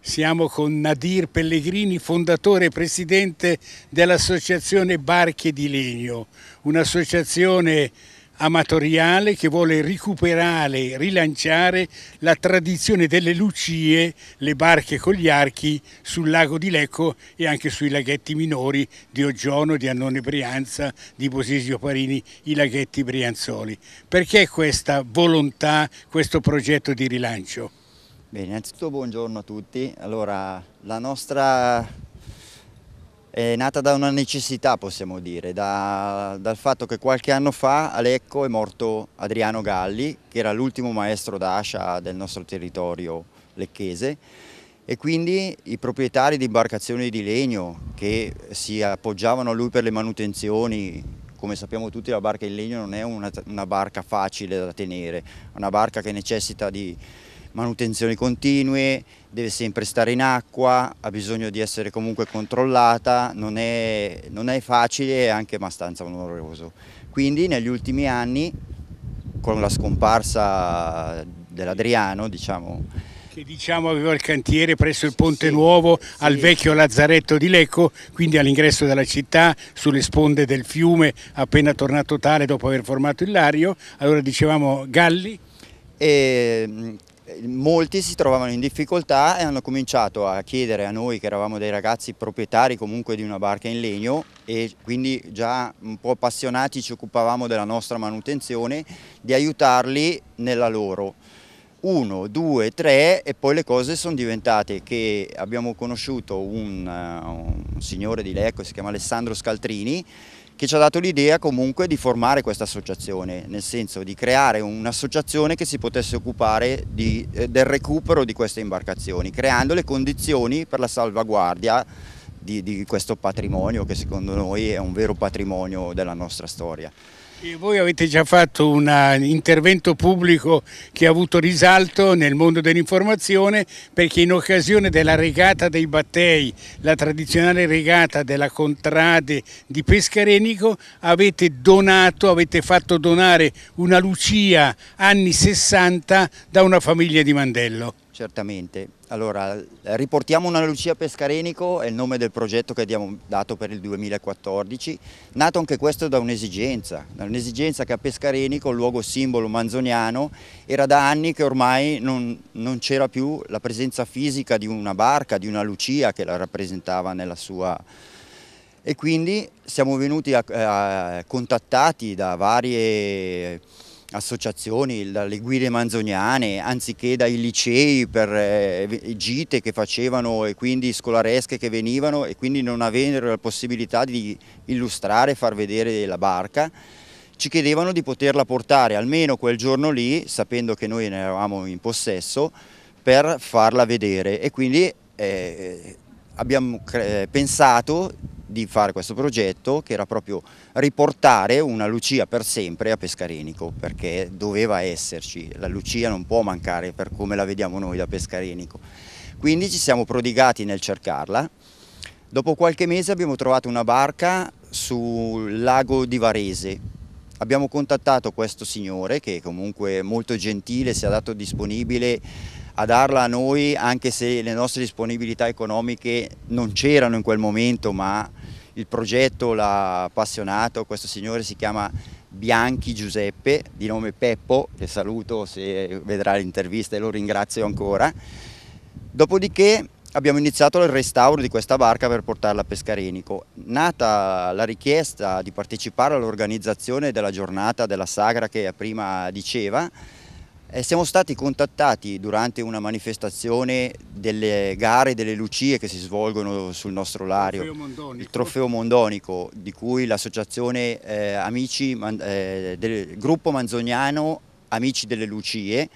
Siamo con Nadir Pellegrini, fondatore e presidente dell'associazione Barche di Legno, un'associazione amatoriale che vuole recuperare, rilanciare la tradizione delle lucie, le barche con gli archi sul lago di Lecco e anche sui laghetti minori di Oggiono, di Annone Brianza, di Bosisio Parini, i laghetti brianzoli. Perché questa volontà, questo progetto di rilancio? Bene, innanzitutto buongiorno a tutti. Allora, la nostra è nata da una necessità, possiamo dire, da, dal fatto che qualche anno fa a Lecco è morto Adriano Galli, che era l'ultimo maestro d'ascia del nostro territorio lecchese e quindi i proprietari di imbarcazioni di legno che si appoggiavano a lui per le manutenzioni come sappiamo tutti la barca in legno non è una, una barca facile da tenere, è una barca che necessita di, manutenzioni continue, deve sempre stare in acqua, ha bisogno di essere comunque controllata, non è, non è facile e anche abbastanza onoroso. Quindi negli ultimi anni, con la scomparsa dell'Adriano, diciamo, che diciamo aveva il cantiere presso il Ponte sì, Nuovo sì. al vecchio lazzaretto di Lecco, quindi all'ingresso della città, sulle sponde del fiume, appena tornato tale dopo aver formato il Lario. Allora dicevamo Galli. E, ehm, eh, molti si trovavano in difficoltà e hanno cominciato a chiedere a noi che eravamo dei ragazzi proprietari comunque di una barca in legno e quindi già un po' appassionati ci occupavamo della nostra manutenzione di aiutarli nella loro. Uno, due, tre e poi le cose sono diventate che abbiamo conosciuto un, eh, un signore di Lecco, si chiama Alessandro Scaltrini, che ci ha dato l'idea comunque di formare questa associazione, nel senso di creare un'associazione che si potesse occupare di, eh, del recupero di queste imbarcazioni, creando le condizioni per la salvaguardia di, di questo patrimonio che secondo noi è un vero patrimonio della nostra storia. E voi avete già fatto un eh, intervento pubblico che ha avuto risalto nel mondo dell'informazione perché in occasione della regata dei Battei, la tradizionale regata della Contrade di Pescarenico, avete donato, avete fatto donare una Lucia anni 60 da una famiglia di Mandello. Certamente. Allora, riportiamo una Lucia Pescarenico, è il nome del progetto che abbiamo dato per il 2014, nato anche questo da un'esigenza, da un'esigenza che a Pescarenico, luogo simbolo manzoniano, era da anni che ormai non, non c'era più la presenza fisica di una barca, di una Lucia che la rappresentava nella sua... E quindi siamo venuti a, a, contattati da varie associazioni, dalle guide manzoniane, anziché dai licei per eh, gite che facevano e quindi scolaresche che venivano e quindi non avevano la possibilità di illustrare e far vedere la barca ci chiedevano di poterla portare almeno quel giorno lì, sapendo che noi ne eravamo in possesso, per farla vedere e quindi eh, abbiamo eh, pensato di fare questo progetto che era proprio riportare una Lucia per sempre a Pescarenico perché doveva esserci, la Lucia non può mancare per come la vediamo noi da Pescarenico. Quindi ci siamo prodigati nel cercarla. Dopo qualche mese abbiamo trovato una barca sul lago di Varese. Abbiamo contattato questo signore che comunque molto gentile si è dato disponibile a darla a noi anche se le nostre disponibilità economiche non c'erano in quel momento ma il progetto l'ha appassionato, questo signore si chiama Bianchi Giuseppe, di nome Peppo, che saluto se vedrà l'intervista e lo ringrazio ancora. Dopodiché abbiamo iniziato il restauro di questa barca per portarla a Pescarenico. Nata la richiesta di partecipare all'organizzazione della giornata della sagra che prima diceva, eh, siamo stati contattati durante una manifestazione delle gare delle lucie che si svolgono sul nostro lario, trofeo il trofeo mondonico di cui l'associazione eh, Amici eh, del gruppo manzoniano Amici delle Lucie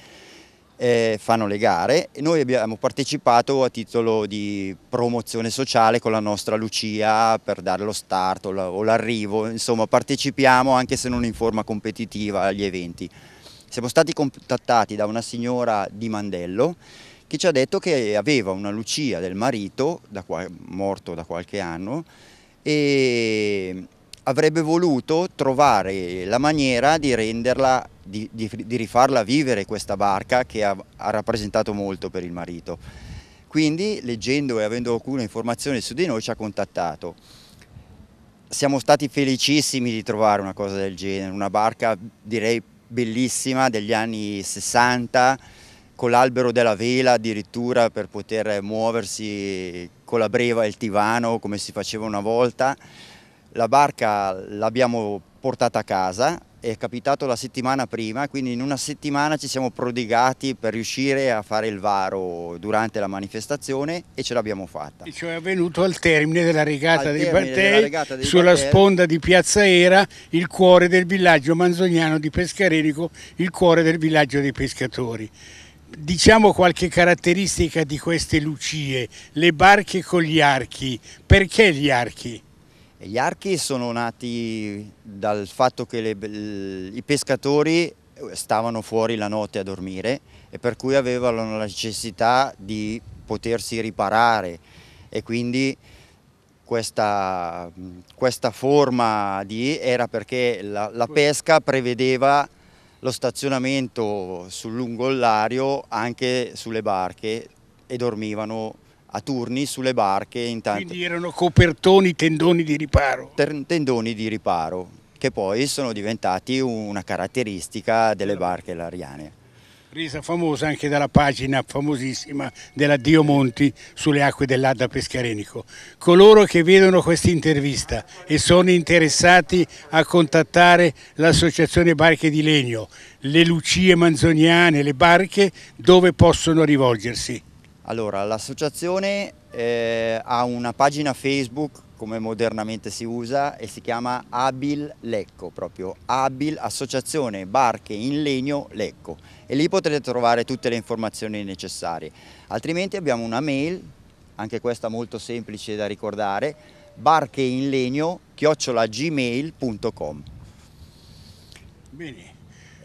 eh, fanno le gare e noi abbiamo partecipato a titolo di promozione sociale con la nostra Lucia per dare lo start o l'arrivo, insomma partecipiamo anche se non in forma competitiva agli eventi. Siamo stati contattati da una signora di Mandello che ci ha detto che aveva una Lucia del marito, da morto da qualche anno, e avrebbe voluto trovare la maniera di renderla, di, di, di rifarla vivere questa barca che ha, ha rappresentato molto per il marito. Quindi, leggendo e avendo alcune informazioni su di noi, ci ha contattato. Siamo stati felicissimi di trovare una cosa del genere, una barca direi bellissima degli anni 60 con l'albero della vela addirittura per poter muoversi con la breva e il tivano come si faceva una volta. La barca l'abbiamo portata a casa, è capitato la settimana prima, quindi in una settimana ci siamo prodigati per riuscire a fare il varo durante la manifestazione e ce l'abbiamo fatta. E cioè è avvenuto al termine della regata al dei Battei, sulla Bartei. sponda di Piazza Era, il cuore del villaggio manzognano di Pescarerico, il cuore del villaggio dei pescatori diciamo qualche caratteristica di queste lucie, le barche con gli archi. Perché gli archi? Gli archi sono nati dal fatto che le, i pescatori eh, stavano fuori la notte a dormire e per cui avevano la necessità di potersi riparare e quindi questa, questa forma di era perché la, la pesca prevedeva lo stazionamento sul lungo lario anche sulle barche e dormivano a turni sulle barche. Intanto... Quindi erano copertoni, tendoni di riparo? tendoni di riparo, che poi sono diventati una caratteristica delle certo. barche lariane. Resa famosa anche dalla pagina famosissima della Dio Monti sulle acque dell'Adda Pescarenico. Coloro che vedono questa intervista e sono interessati a contattare l'associazione Barche di Legno, le Lucie Manzoniane, le barche, dove possono rivolgersi? Allora, l'associazione eh, ha una pagina Facebook, come modernamente si usa, e si chiama Abil Lecco, proprio Abil Associazione Barche in Legno Lecco. E lì potrete trovare tutte le informazioni necessarie. Altrimenti abbiamo una mail, anche questa molto semplice da ricordare, barcheinlegno chiocciolagmail.com Bene,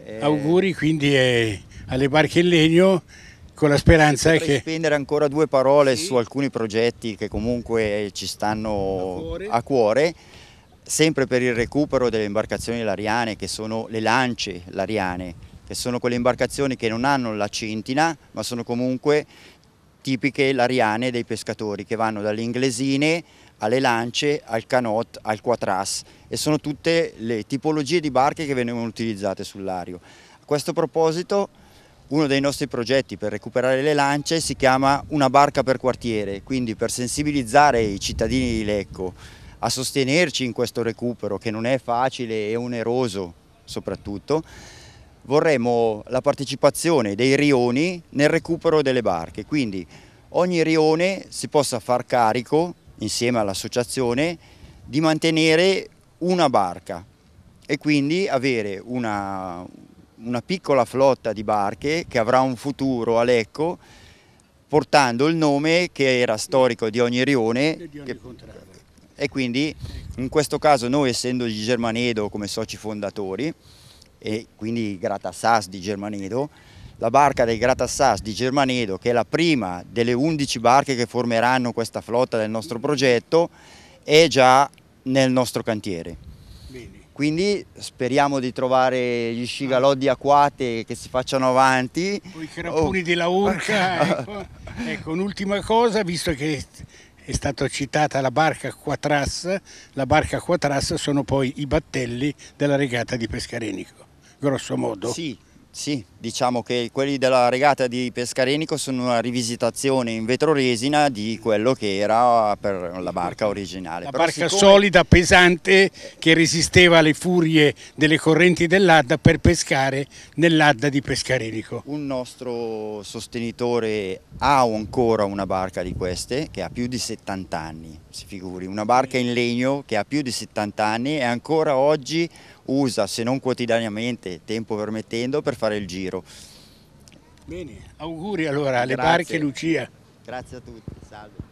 eh... auguri quindi eh, alle barche in legno con la speranza sì, che... spendere ancora due parole sì. su alcuni progetti che comunque ci stanno a cuore. a cuore. sempre per il recupero delle imbarcazioni lariane che sono le lance lariane, che sono quelle imbarcazioni che non hanno la centina ma sono comunque tipiche lariane dei pescatori che vanno dalle inglesine alle lance, al canot, al quatras e sono tutte le tipologie di barche che venivano utilizzate sull'ario. A questo proposito uno dei nostri progetti per recuperare le lance si chiama Una barca per quartiere, quindi per sensibilizzare i cittadini di Lecco a sostenerci in questo recupero che non è facile e oneroso soprattutto, vorremmo la partecipazione dei rioni nel recupero delle barche, quindi ogni rione si possa far carico insieme all'associazione di mantenere una barca e quindi avere una, una piccola flotta di barche che avrà un futuro a Lecco portando il nome che era storico di ogni rione che, e quindi in questo caso noi essendo di Germanedo come soci fondatori e quindi Gratassas di Germanedo la barca dei Gratassas di Germanedo che è la prima delle 11 barche che formeranno questa flotta del nostro progetto è già nel nostro cantiere. Quindi speriamo di trovare gli scigalodi acquate che si facciano avanti. Poi i crapuni oh. della urca. Oh. ecco, ecco un'ultima cosa, visto che è stata citata la barca Quatras, la barca Quatras sono poi i battelli della regata di Pescarenico, grosso modo. Sì, sì, diciamo che quelli della regata di Pescarenico sono una rivisitazione in vetroresina di quello che era per la barca originale. La Però barca siccome... solida, pesante, che resisteva alle furie delle correnti dell'Adda per pescare nell'Adda di Pescarenico. Un nostro sostenitore ha ancora una barca di queste che ha più di 70 anni, si figuri, una barca in legno che ha più di 70 anni e ancora oggi usa, se non quotidianamente, tempo permettendo, per fare il giro. Bene, auguri allora alle Grazie. barche Lucia. Grazie a tutti, salve.